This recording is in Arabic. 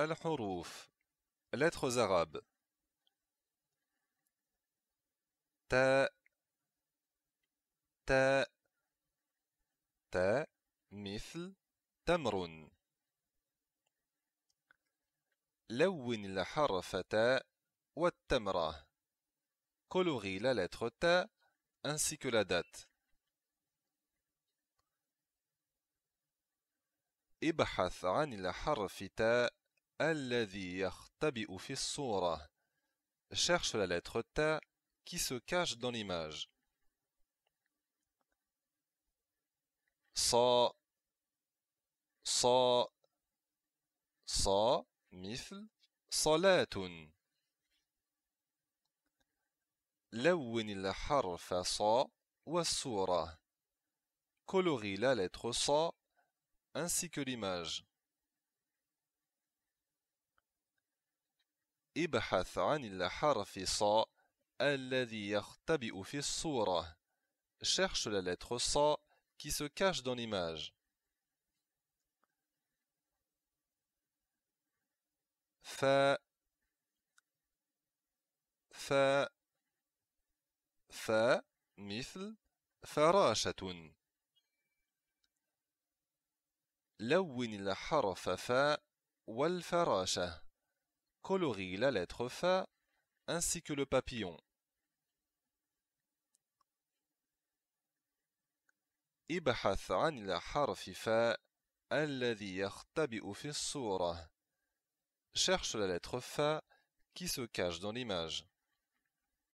الحروف lettres arabes ت ت ت مثل تمر لون الحرف ت والتمرة كولوري لا لتر ت ainsi que la ابحث عن الحرف ت Cherche la lettre T qui se cache dans l'image. Sa, sa, sa, مثل صلاة. لون الحرف ص والصورة. Colorie la lettre sa ainsi que l'image. ابحث عن الحرف ص الذي يختبئ في الصورة. Cherche la lettre ص qui se cache dans l'image. ف ف ف مثل فراشة لون الحرف فاء والفراشة colorie la lettre Fa ainsi que le papillon. Cherche la lettre Fa qui se cache dans l'image.